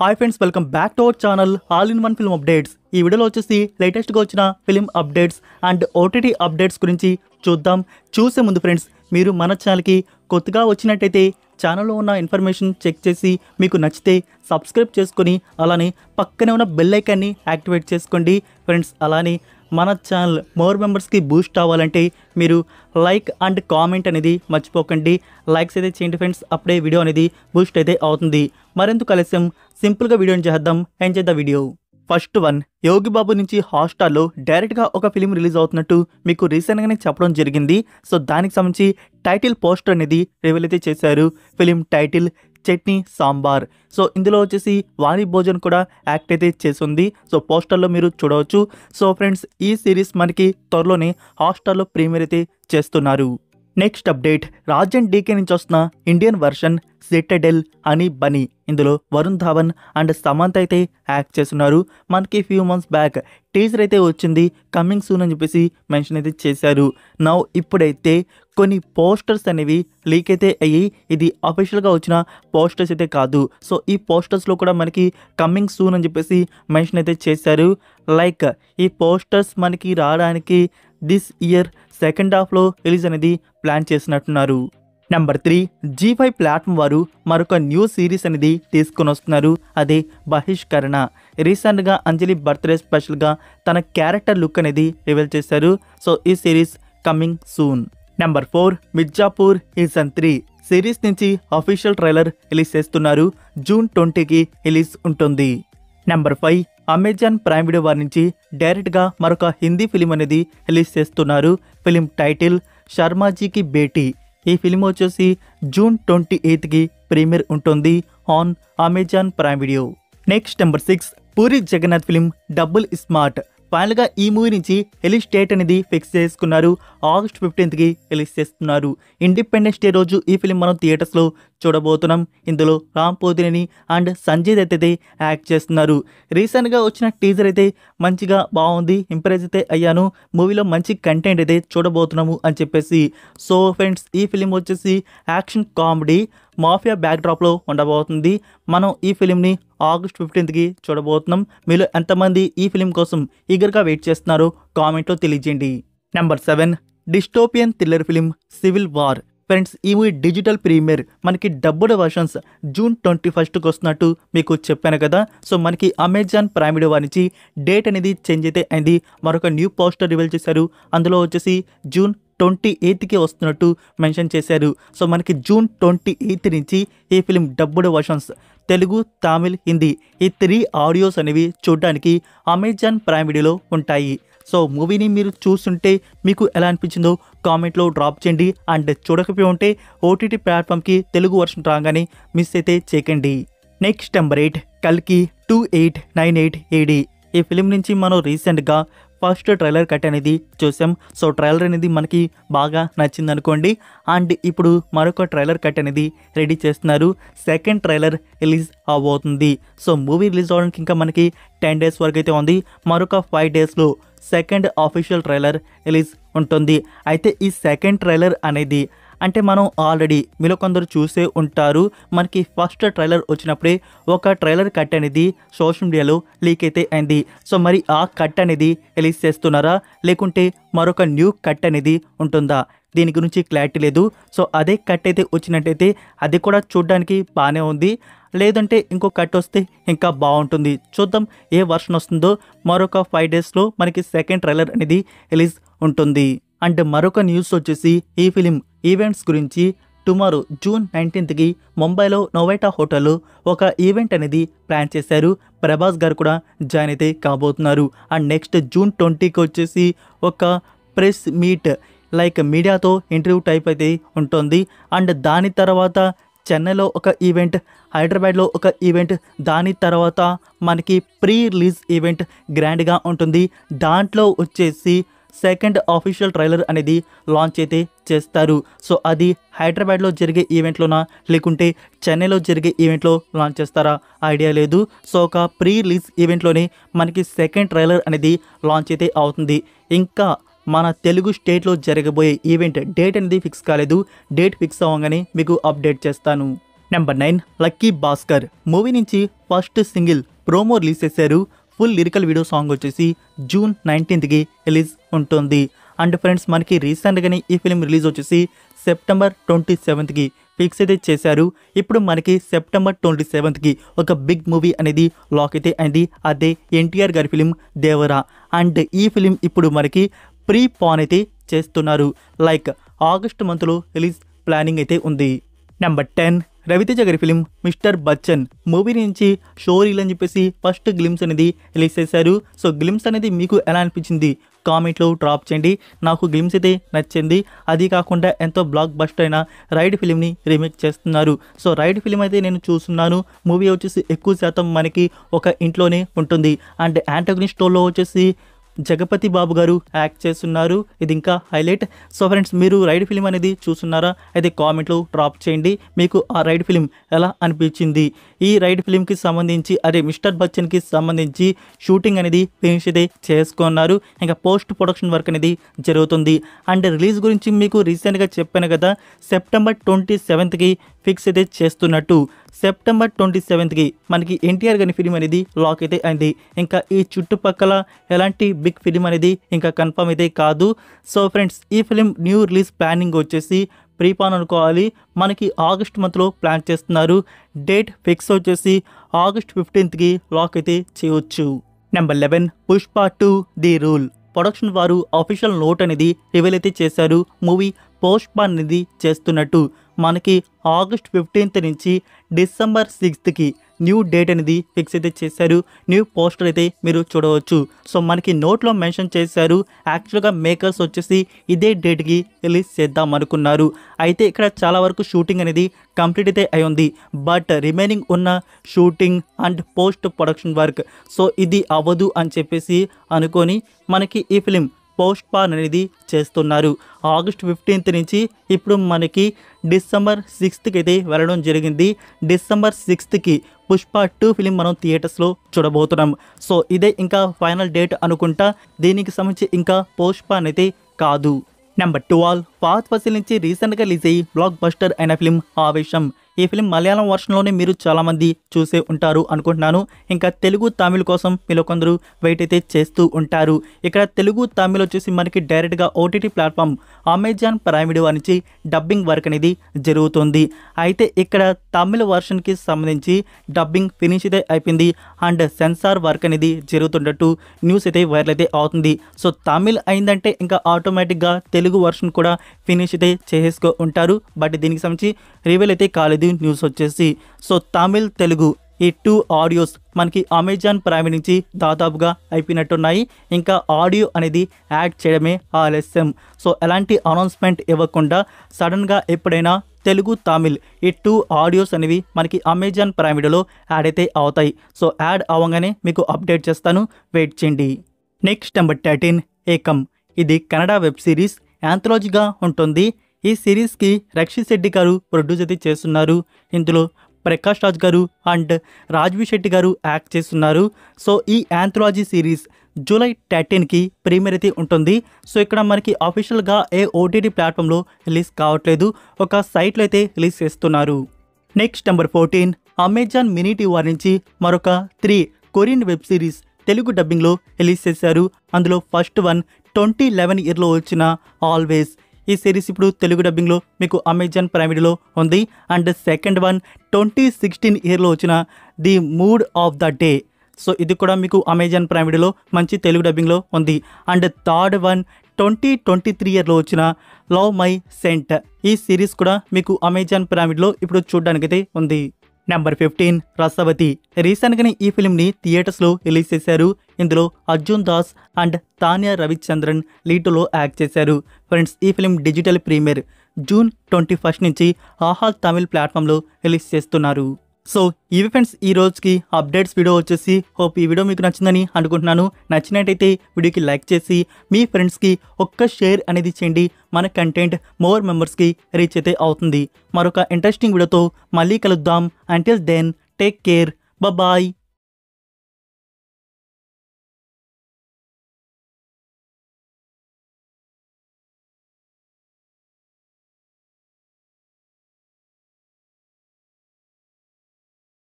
hi friends welcome back to our channel all in one film updates ఈ వీడియోలో వచ్చేసి లేటెస్ట్గా వచ్చిన film updates and OTT updates గురించి చూద్దాం చూసే ముందు ఫ్రెండ్స్ మీరు మన ఛానల్కి కొత్తగా వచ్చినట్టయితే ఛానల్లో ఉన్న ఇన్ఫర్మేషన్ చెక్ చేసి మీకు నచ్చితే సబ్స్క్రైబ్ చేసుకొని అలానే పక్కనే ఉన్న బెల్లైకాన్ని యాక్టివేట్ చేసుకోండి ఫ్రెండ్స్ అలానే మన ఛానల్ మోర్ మెంబర్స్కి బూస్ట్ అవ్వాలంటే మీరు లైక్ అండ్ కామెంట్ అనేది మర్చిపోకండి లైక్స్ అయితే చేయండి ఫ్రెండ్స్ అప్పుడే వీడియో అనేది బూస్ట్ అయితే అవుతుంది మరెందుకు ఆలస్యం సింపుల్గా వీడియోని చేద్దాం enjoy the video first one Yogi Babu నుంచి హాట్స్టార్లో డైరెక్ట్గా ఒక ఫిలిం రిలీజ్ అవుతున్నట్టు మీకు రీసెంట్గానే చెప్పడం జరిగింది సో దానికి సంబంధించి టైటిల్ పోస్టర్ అనేది రివీల్ అయితే చేశారు film title Chutney Sambar so ఇందులో వచ్చేసి వాణి భోజన్ కూడా యాక్ట్ అయితే చేసింది సో పోస్టర్లో మీరు చూడవచ్చు సో ఫ్రెండ్స్ ఈ సిరీస్ మనకి త్వరలోనే హాట్స్టార్లో ప్రీమియర్ అయితే చేస్తున్నారు నెక్స్ట్ అప్డేట్ రాజన్ డీకే నుంచి వస్తున్న ఇండియన్ వర్షన్ సిటడెల్ అని బనీ ఇందులో వరుణ్ ధావన్ అండ్ సమంత్ అయితే యాక్ట్ చేస్తున్నారు మనకి ఫ్యూ మంత్స్ బ్యాక్ టీజర్ అయితే వచ్చింది కమింగ్ సూన్ అని చెప్పేసి మెన్షన్ అయితే చేశారు నా ఇప్పుడైతే కొన్ని పోస్టర్స్ అనేవి లీక్ అయితే అయ్యి ఇది అఫీషియల్గా వచ్చిన పోస్టర్స్ అయితే కాదు సో ఈ పోస్టర్స్లో కూడా మనకి కమింగ్ సూన్ అని చెప్పేసి మెన్షన్ అయితే చేశారు లైక్ ఈ పోస్టర్స్ మనకి రావడానికి దిస్ ఇయర్ సెకండ్ హాఫ్లో రిలీజ్ అనేది ప్లాన్ చేసినట్టున్నారు number three Zee five platform వారు మరొక న్యూ సిరీస్ అనేది తీసుకొని వస్తున్నారు అదే బహిష్కరణ రీసెంట్గా అంజలి బర్త్డే స్పెషల్గా తన క్యారెక్టర్ లుక్ అనేది రివీల్ చేశారు సో ఈ series coming soon number four Mirzapur season three series నుంచి అఫీషియల్ ట్రైలర్ రిలీజ్ చేస్తున్నారు జూన్ ట్వంటీకి రిలీజ్ ఉంటుంది number five Amazon Prime Video వారి నుంచి డైరెక్ట్గా మరొక హిందీ ఫిలిం అనేది రిలీజ్ చేస్తున్నారు ఫిలిం టైటిల్ శర్మాజీకి బేటీ ఈ ఫిలిం వచ్చేసి జూన్ ట్వంటీ ఎయిత్కి ప్రీమియర్ ఉంటుంది on Amazon Prime Video next number six Puri Jagannadh film double smart ఫైనల్గా ఈ మూవీ నుంచి రిలీజ్ డేట్ అనేది ఫిక్స్ చేసుకున్నారు ఆగస్ట్ ఫిఫ్టీన్త్కి రిలీజ్ చేస్తున్నారు ఇండిపెండెన్స్ డే రోజు ఈ ఫిలిం మనం థియేటర్స్లో చూడబోతున్నాం ఇందులో రామ్ పోతినేని అండ్ సంజయ్ దత్ అయితే యాక్ట్ చేస్తున్నారు రీసెంట్గా వచ్చిన టీజర్ అయితే మంచిగా బాగుంది ఇంప్రెస్ అయితే అయ్యాను మూవీలో మంచి కంటెంట్ అయితే చూడబోతున్నాము అని చెప్పేసి సో ఫ్రెండ్స్ ఈ ఫిలిం వచ్చేసి యాక్షన్ కామెడీ మాఫియా బ్యాక్డ్రాప్లో ఉండబోతుంది మనం ఈ ఫిలింని ఆగస్ట్ ఫిఫ్టీన్త్కి చూడబోతున్నాం మీరు ఎంతమంది ఈ ఫిలిం కోసం ఈగర్గా వెయిట్ చేస్తున్నారో కామెంట్లో తెలియజేయండి number seven dystopian thriller film civil war friends ఈ మూవీ డిజిటల్ ప్రీమియర్ మనకి డబ్బుడ్ వర్షన్స్ జూన్ ట్వంటీ ఫస్ట్కి వస్తున్నట్టు మీకు చెప్పాను కదా సో మనకి అమెజాన్ ప్రైమ్ వారి నుంచి డేట్ అనేది చేంజ్ అయితే అయింది మరొక న్యూ పోస్టర్ రివీల్ చేశారు అందులో వచ్చేసి జూన్ ట్వంటీ ఎయిత్కి వస్తున్నట్టు మెన్షన్ చేశారు సో మనకి జూన్ ట్వంటీ ఎయిత్ నుంచి ఈ film dubbed versions Telugu Tamil Hindi ఈ త్రీ ఆడియోస్ అనేవి చూడడానికి అమెజాన్ ప్రైమ్ వీడియోలో ఉంటాయి సో మూవీని మీరు చూస్తుంటే మీకు ఎలా అనిపించిందో కామెంట్లో డ్రాప్ చేయండి అండ్ చూడకపోయి ఉంటే ఓటీటీ ప్లాట్ఫామ్కి తెలుగు వర్షన్ రాగానే మిస్ అయితే చేయకండి నెక్స్ట్ నెంబర్ ఎయిట్ కల్కి two eight nine eight AD ఈ ఫిలిం నుంచి మనం రీసెంట్గా ఫస్ట్ ట్రైలర్ కట్ అనేది చూసాం సో ట్రైలర్ అనేది మనకి బాగా నచ్చింది అనుకోండి అండ్ ఇప్పుడు మరొక ట్రైలర్ కట్ అనేది రెడీ చేస్తున్నారు సెకండ్ ట్రైలర్ రిలీజ్ అవబోతుంది సో మూవీ రిలీజ్ అవడానికి ఇంకా మనకి టెన్ డేస్ వరకు అయితే ఉంది మరొక ఫైవ్ డేస్లో సెకండ్ ఆఫీషియల్ ట్రైలర్ రిలీజ్ ఉంటుంది అయితే ఈ సెకండ్ ట్రైలర్ అనేది అంటే మనం ఆల్రెడీ మీలో కొందరు చూసే ఉంటారు మనకి ఫస్ట్ ట్రైలర్ వచ్చినప్పుడే ఒక ట్రైలర్ కట్ అనేది సోషల్ మీడియాలో లీక్ అయితే అయింది సో మరి ఆ కట్ అనేది రిలీజ్ చేస్తున్నారా లేకుంటే మరొక న్యూ కట్ అనేది ఉంటుందా దీని గురించి క్లారిటీ లేదు సో అదే కట్ అయితే వచ్చినట్టయితే అది కూడా చూడడానికి బాగానే ఉంది లేదంటే ఇంకో కట్ వస్తే ఇంకా బాగుంటుంది చూద్దాం ఏ వర్షన్ వస్తుందో మరొక ఫైవ్ డేస్లో మనకి సెకండ్ ట్రైలర్ అనేది రిలీజ్ ఉంటుంది అండ్ మరొక న్యూస్ వచ్చేసి ఈ ఫిలిం ఈవెంట్స్ గురించి టుమారో జూన్ నైన్టీన్త్కి ముంబైలో నోవేటా హోటల్లో ఒక ఈవెంట్ అనేది ప్లాన్ చేశారు ప్రభాస్ గారు కూడా జాయిన్ అయితే కాబోతున్నారు అండ్ నెక్స్ట్ జూన్ ట్వంటీకి వచ్చేసి ఒక ప్రెస్ మీట్ లైక్ మీడియాతో ఇంటర్వ్యూ టైప్ అయితే ఉంటుంది అండ్ దాని తర్వాత చెన్నైలో ఒక ఈవెంట్ హైదరాబాద్లో ఒక ఈవెంట్ దాని తర్వాత మనకి ప్రీ రిలీజ్ ఈవెంట్ గ్రాండ్గా ఉంటుంది దాంట్లో వచ్చేసి సెకండ్ అఫీషియల్ ట్రైలర్ అనేది లాంచ్ అయితే చేస్తారు సో అది హైదరాబాద్లో జరిగే ఈవెంట్లోనా లేకుంటే చెన్నైలో జరిగే ఈవెంట్లో లాంచ్ చేస్తారా ఐడియా లేదు సో ఒక ప్రీ రిలీజ్ ఈవెంట్లోనే మనకి సెకండ్ ట్రైలర్ అనేది లాంచ్ అయితే అవుతుంది ఇంకా మన తెలుగు స్టేట్లో జరగబోయే ఈవెంట్ డేట్ అనేది ఫిక్స్ కాలేదు డేట్ ఫిక్స్ అవ్వగానే మీకు అప్డేట్ చేస్తాను number nine Lucky Bhaskar movie నుంచి ఫస్ట్ సింగిల్ ప్రోమో రిలీజ్ చేశారు ఫుల్ లిరికల్ వీడియో సాంగ్ వచ్చేసి జూన్ నైన్టీన్త్కి రిలీజ్ ఉంటుంది అండ్ ఫ్రెండ్స్ మనకి రీసెంట్గానే ఈ ఫిలిం రిలీజ్ వచ్చేసి సెప్టెంబర్ ట్వంటీ సెవెంత్కి ఫిక్స్ అయితే చేశారు ఇప్పుడు మనకి సెప్టెంబర్ ట్వంటీ సెవెంత్కి ఒక బిగ్ మూవీ అనేది లాక్ అయితే అయింది అదే ఎన్టీఆర్ గారి ఫిలిం దేవరా అండ్ ఈ ఫిలిం ఇప్పుడు మనకి ప్రీ పాన్ అయితే చేస్తున్నారు లైక్ ఆగస్ట్ మంత్లో రిలీజ్ ప్లానింగ్ అయితే ఉంది నెంబర్ టెన్ రవితేజ గారి ఫిలిం మిస్టర్ బచ్చన్ మూవీ నుంచి షో రీల్ అని చెప్పేసి ఫస్ట్ గ్లిమ్స్ అనేది రిలీజ్ చేశారు సో గ్లిమ్స్ అనేది మీకు ఎలా అనిపించింది కామెంట్లో డ్రాప్ చేయండి నాకు గ్లిమ్స్ అయితే నచ్చింది అది కాకుండా ఎంతో బ్లాక్ బస్టర్ అయిన రైడ్ ఫిలింని రీమేక్ చేస్తున్నారు సో రైడ్ ఫిలిం అయితే నేను చూస్తున్నాను మూవీ వచ్చేసి ఎక్కువ శాతం మనకి ఒక ఇంట్లోనే ఉంటుంది అండ్ యాంటగనిస్ట్ వచ్చేసి జగపతి బాబు గారు యాక్ట్ చేస్తున్నారు ఇది ఇంకా హైలైట్ సో ఫ్రెండ్స్ మీరు రైడ్ ఫిలిం అనేది చూస్తున్నారా అయితే కామెంట్లో డ్రాప్ చేయండి మీకు ఆ రైడ్ ఫిలిం ఎలా అనిపించింది ఈ రైడ్ ఫిలింకి సంబంధించి అదే మిస్టర్ బచ్చన్కి సంబంధించి షూటింగ్ అనేది ఫినిష్ అయితే చేసుకున్నారు ఇంకా పోస్ట్ ప్రొడక్షన్ వర్క్ అనేది జరుగుతుంది అండ్ రిలీజ్ గురించి మీకు రీసెంట్గా చెప్పాను కదా సెప్టెంబర్ ట్వంటీ సెవెంత్కి ఫిక్స్ అయితే చేస్తున్నట్టు సెప్టెంబర్ ట్వంటీ సెవెంత్కి మనకి ఎన్టీఆర్ గారి ఫిలిం అనేది లాక్ అయితే అయింది ఇంకా ఈ చుట్టుపక్కల ఎలాంటి బిగ్ ఫిలిం అనేది ఇంకా కన్ఫర్మ్ అయితే కాదు సో ఫ్రెండ్స్ ఈ ఫిలిం న్యూ రిలీజ్ ప్లానింగ్ వచ్చేసి ప్రీపాన్ అనుకోవాలి మనకి ఆగస్ట్ మంత్లో ప్లాన్ చేస్తున్నారు డేట్ ఫిక్స్ వచ్చేసి ఆగస్ట్ ఫిఫ్టీన్త్కి లాక్ అయితే చేయవచ్చు number eleven Pushpa two the rule production వారు అఫీషియల్ నోట్ అనేది రివీల్ అయితే చేశారు మూవీ పోస్ట్ పాన్ అనేది చేస్తున్నట్టు మనకి ఆగస్ట్ ఫిఫ్టీన్త్ నుంచి డిసెంబర్ సిక్స్త్కి న్యూ డేట్ అనేది ఫిక్స్ అయితే చేశారు న్యూ పోస్టర్ అయితే మీరు చూడవచ్చు సో మనకి నోట్లో మెన్షన్ చేశారు యాక్చువల్గా మేకర్స్ వచ్చేసి ఇదే డేట్కి రిలీజ్ చేద్దాం అనుకున్నారు అయితే ఇక్కడ చాలా వరకు షూటింగ్ అనేది కంప్లీట్ అయితే అయ్యింది బట్ రిమైనింగ్ ఉన్న shooting and post production work so ఇది అవ్వదు అని చెప్పేసి అనుకొని మనకి ఈ ఫిలిం పోస్ట్ పాన్ అనేది చేస్తున్నారు ఆగస్ట్ ఫిఫ్టీన్త్ నుంచి ఇప్పుడు మనకి డిసెంబర్ సిక్స్త్కి అయితే వెళ్ళడం జరిగింది డిసెంబర్ సిక్స్త్కి పుష్ప టూ ఫిలిం మనం థియేటర్స్లో చూడబోతున్నాం సో ఇదే ఇంకా ఫైనల్ డేట్ అనుకుంటా దీనికి సంబంధించి ఇంకా పుష్ప అయితే కాదు నెంబర్ ట్వెల్వ్ పాత్ ఫసిల్ నుంచి రీసెంట్గా రిలీజ్ అయ్యి బ్లాక్ బస్టర్ అయిన ఫిలిం ఆవేశం ఈ ఫిలిం మలయాళం వర్షన్లోనే మీరు చాలామంది చూసే ఉంటారు అనుకుంటున్నాను ఇంకా తెలుగు తమిళ్ కోసం మీలో కొందరు వెయిట్ అయితే చేస్తూ ఉంటారు ఇక్కడ తెలుగు తమిళ్ వచ్చేసి మనకి డైరెక్ట్గా OTT platform Amazon Prime Video నుంచి డబ్బింగ్ వర్క్ అనేది జరుగుతుంది అయితే ఇక్కడ తమిళ్ వర్షన్కి సంబంధించి డబ్బింగ్ ఫినిష్ అయితే అయిపోయింది అండ్ సెన్సార్ వర్క్ అనేది జరుగుతుండట్టు న్యూస్ అయితే వైరల్ అయితే అవుతుంది సో తమిళ్ అయిందంటే ఇంకా ఆటోమేటిక్గా తెలుగు వర్షన్ కూడా ఫినిష్ అయితే చేసుకో ఉంటారు బట్ దీనికి సంబంధించి రివ్యూల్ అయితే కాలేదు ది న్యూస్ వచ్చేసి సో తమిళ్ తెలుగు ఈ టూ ఆడియోస్ మనకి అమెజాన్ ప్రైమ్ నుంచి దాదాపుగా అయిపోయినట్టున్నాయి ఇంకా ఆడియో అనేది యాడ్ చేయడమే ఆలస్యం సో ఎలాంటి అనౌన్స్మెంట్ ఇవ్వకుండా సడన్గా ఎప్పుడైనా తెలుగు తమిళ్ ఈ టూ ఆడియోస్ అనేవి మనకి అమెజాన్ ప్రైమ్ యాడ్ అయితే అవుతాయి సో యాడ్ అవ్వగానే మీకు అప్డేట్ చేస్తాను వెయిట్ చేయండి నెక్స్ట్ నెంబర్ థర్టీన్ ఏకం ఇది కన్నడ వెబ్ సిరీస్ యాంథలాజీగా ఉంటుంది ఈ సిరీస్కి రక్షిత్ శెట్టి గారు ప్రొడ్యూస్ అయితే చేస్తున్నారు ఇందులో ప్రకాష్ రాజ్ గారు అండ్ రాజ్వి శెట్టి గారు యాక్ట్ చేస్తున్నారు సో ఈ యాంథ్రాలజీ సిరీస్ జూలై థర్టీన్కి ప్రీమియర్ అయితే ఉంటుంది సో ఇక్కడ మనకి అఫీషియల్గా ఏ ఓటీటీ ప్లాట్ఫామ్లో రిలీజ్ కావట్లేదు ఒక సైట్లో అయితే రిలీజ్ చేస్తున్నారు next number fourteen Amazon mini టీవీఆర్ నుంచి మరొక three Korean web series Telugu డబ్బింగ్లో రిలీజ్ చేశారు అందులో ఫస్ట్ వన్ ట్వంటీ లెవెన్ ఇయర్లో వచ్చిన ఆల్వేస్ ఈ సిరీస్ ఇప్పుడు తెలుగు డబ్బింగ్లో మీకు అమెజాన్ ప్రైమ్లో ఉంది and second one twenty sixteen ఇయర్లో వచ్చిన the mood of the day so ఇది కూడా మీకు అమెజాన్ ప్రైమ్లో మంచి తెలుగు డబ్బింగ్లో ఉంది and third one twenty twenty three ఇయర్లో వచ్చిన లవ్ మై సెంట్ ఈ సిరీస్ కూడా మీకు అమెజాన్ పిరామిడ్లో ఇప్పుడు చూడడానికైతే ఉంది నెంబర్ ఫిఫ్టీన్ రసవతి రీసెంట్గానే ఈ ఫిల్మ్ని థియేటర్స్లో రిలీజ్ చేశారు ఇందులో అర్జున్ దాస్ అండ్ తానియా రవిచంద్రన్ లీడ్లో యాక్ట్ చేశారు ఫ్రెండ్స్ ఈ film digital premiere June twenty first నుంచి ఆహాల్ తమిళ్ ప్లాట్ఫామ్లో రిలీజ్ చేస్తున్నారు సో ఇవి ఫ్రెండ్స్ ఈ రోజుకి అప్డేట్స్ వీడియో వచ్చేసి హోప్ ఈ వీడియో మీకు నచ్చిందని అనుకుంటున్నాను నచ్చినట్టయితే వీడియోకి లైక్ చేసి మీ ఫ్రెండ్స్కి ఒక్క షేర్ అనేది చేయండి మన కంటెంట్ మోర్ మెంబర్స్కి రీచ్ అయితే అవుతుంది మరొక ఇంట్రెస్టింగ్ వీడియోతో మళ్ళీ కలుద్దాం until then take care bye